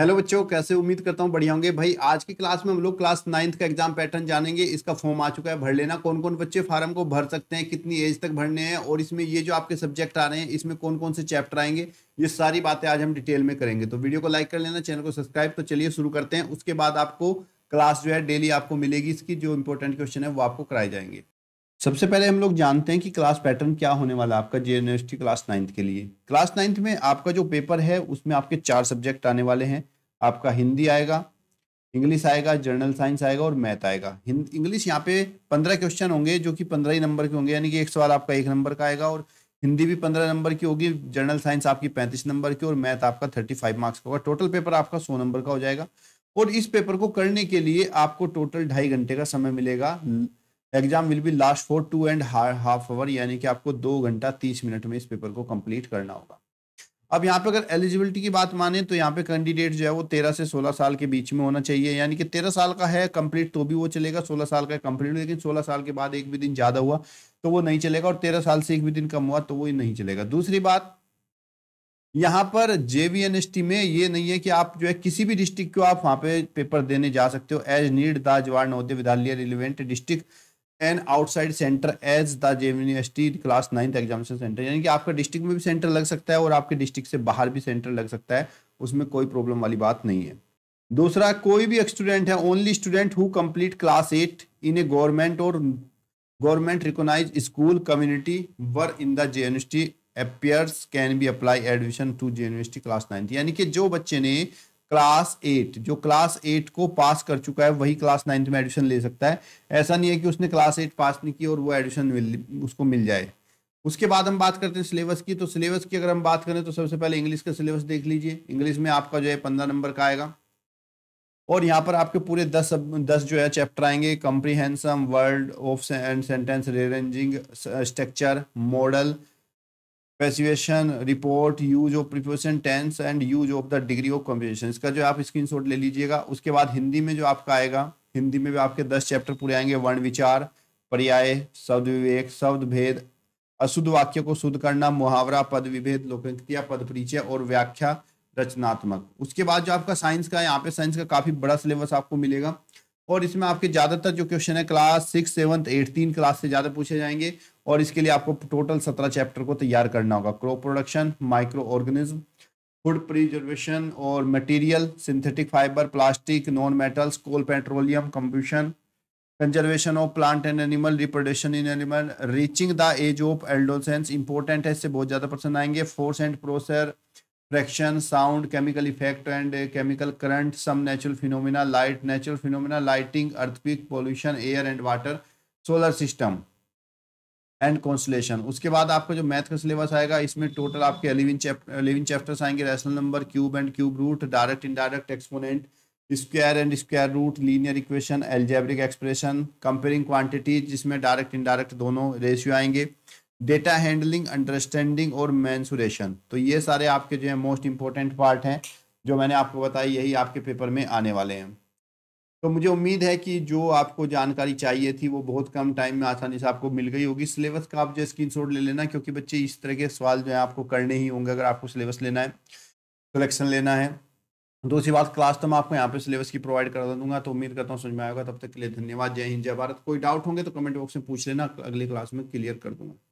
hello बच्चों कैसे उम्मीद करता हूँ बढ़िया होंगे भाई आज की क्लास में हम लोग क्लास नाइन्थ का एग्जाम पैटर्न जानेंगे इसका फॉर्म आ चुका है भर लेना कौन कौन बच्चे फार्म को भर सकते हैं कितनी एज तक भरने हैं और इसमें ये जो आपके सब्जेक्ट आ रहे हैं इसमें कौन कौन से चैप्टर आएंगे ये सारी बातें आज हम डिटेल में करेंगे तो वीडियो को लाइक कर लेना चैनल को सब्सक्राइब तो चलिए शुरू करते हैं उसके बाद आपको क्लास जो है डेली आपको मिलेगी इसकी जो इंपॉर्टेंट क्वेश्चन है वो आपको कराए जाएंगे सबसे पहले हम लोग जानते हैं कि क्लास पैटर्न क्या होने वाला है आपका जे यूनिवर्सिटी क्लास नाइन्थ के लिए क्लास नाइन्थ में आपका जो पेपर है उसमें आपके चार सब्जेक्ट आने वाले हैं आपका हिंदी आएगा इंग्लिश आएगा जर्नल साइंस आएगा और मैथ आएगा इंग्लिश यहाँ पे पंद्रह क्वेश्चन होंगे जो कि पंद्रह ही नंबर के होंगे यानी कि एक सवाल आपका एक नंबर का आएगा और हिंदी भी पंद्रह नंबर की होगी जर्नल साइंस आपकी पैंतीस नंबर की और मैथ आपका थर्टी फाइव मार्क्स का होगा टोटल पेपर आपका सौ नंबर का हो जाएगा और इस पेपर को करने के लिए आपको टोटल ढाई घंटे का समय मिलेगा exam will be last for two and half hour यानी कि आपको दो घंटा तीस मिनट में इस पेपर को कंप्लीट करना होगा अब यहाँ पे अगर एलिजिबिलिटी की बात माने तो यहाँ पे कैंडिडेट जो है वो तेरह से सोलह साल के बीच में होना चाहिए यानी कि तेरह साल का है कंप्लीट तो भी वो चलेगा सोलह साल का कंप्लीट लेकिन सोलह साल के बाद एक भी दिन ज़्यादा हुआ तो वो नहीं चलेगा और तेरह साल से एक भी दिन कम हुआ तो वो नहीं चलेगा दूसरी बात यहाँ पर जेवीएनएसटी में ये नहीं है कि आप जो है किसी भी डिस्ट्रिक्ट को आप वहां पे पेपर देने जा सकते हो as need the Jawahar Navodaya Vidyalaya relevant district and outside centre as the J university class ninth examination centre यानी कि आपका डिस्ट्रिक्ट में भी सेंटर लग सकता है और आपके डिस्ट्रिक्ट से बाहर भी सेंटर लग सकता है उसमें कोई प्रॉब्लम वाली बात नहीं है दूसरा कोई भी स्टूडेंट है only student who complete class eight in a government और government recognise school community where in the J university appears can be apply admission to J university class ninth यानी कि जो बच्चे ने क्लास एट जो class eight को पास कर चुका है वही क्लास नाइन्थ में एडमिशन ले सकता है ऐसा नहीं है कि उसने क्लास एट पास नहीं की और वो एडमिशन मिल उसको मिल जाए उसके बाद हम बात करते हैं सिलेबस की तो सिलेबस की अगर हम बात करें तो सबसे पहले इंग्लिश का सिलेबस देख लीजिए इंग्लिश में आपका जो है पंद्रह नंबर का आएगा और यहाँ पर आपके पूरे दस सब दस जो है चैप्टर आएंगे comprehension word of and sentence rearranging structure modal punctuation report use of preposition tense and use of the degree of composition इसका जो आप स्क्रीनशॉट ले लीजिएगा उसके बाद हिंदी में जो आपका आएगा हिंदी में भी आपके दस चैप्टर पूरे आएंगे वर्ण विचार पर्याय शब्द विवेक शब्द भेद अशुद्ध वाक्य को शुद्ध करना मुहावरा पद विभेद लोकोक्तिया पद परिचय और व्याख्या रचनात्मक उसके बाद जो आपका साइंस का यहाँ पे साइंस का काफी बड़ा सिलेबस आपको मिलेगा और इसमें आपके ज़्यादातर जो क्वेश्चन है क्लास सिक्स सेवन्थ एट तीन क्लास से ज़्यादा पूछे जाएंगे और इसके लिए आपको टोटल सत्रह चैप्टर को तैयार करना होगा crop production microorganism food preservation और material synthetic fibre plastic non metals coal petroleum combustion conservation of plant and animal reproduction in animal reaching the age of adolescence important है इससे बहुत ज़्यादा पसंद आएंगे force and process friction sound chemical effect and chemical current some natural phenomena light natural phenomena lightning earthquake pollution air and water solar system and constellation उसके बाद आपका जो मैथ का सिलेबस आएगा इसमें टोटल आपके अलेवन अलेवन चैप्टर्स आएंगे rational number cube and cube root direct indirect exponent square and square root linear equation algebraic expression comparing quantities जिसमें डायरेक्ट इनडायरेक्ट दोनों रेशियो आएंगे डेटा हैंडलिंग अंडरस्टैंडिंग और mensuration तो ये सारे आपके जो है मोस्ट इंपॉर्टेंट पार्ट हैं जो मैंने आपको बताया यही आपके पेपर में आने वाले हैं तो मुझे उम्मीद है कि जो आपको जानकारी चाहिए थी वो बहुत कम टाइम में आसानी से आपको मिल गई होगी सिलेबस का आप जो स्क्रीन शॉट ले लेना क्योंकि बच्चे इस तरह के सवाल जो है आपको करने ही होंगे अगर आपको सिलेबस लेना है कलेक्शन लेना है दूसरी बात क्लास तो मैं आपको यहाँ पे सिलेबस की प्रोवाइड कर दूंगा तो उम्मीद करता हूँ समझ में आएगा तब तक के लिए धन्यवाद जय हिंद जय भारत कोई डाउट होंगे तो कमेंट बॉक्स में पूछ लेना अगली क्लास में क्लियर कर दूंगा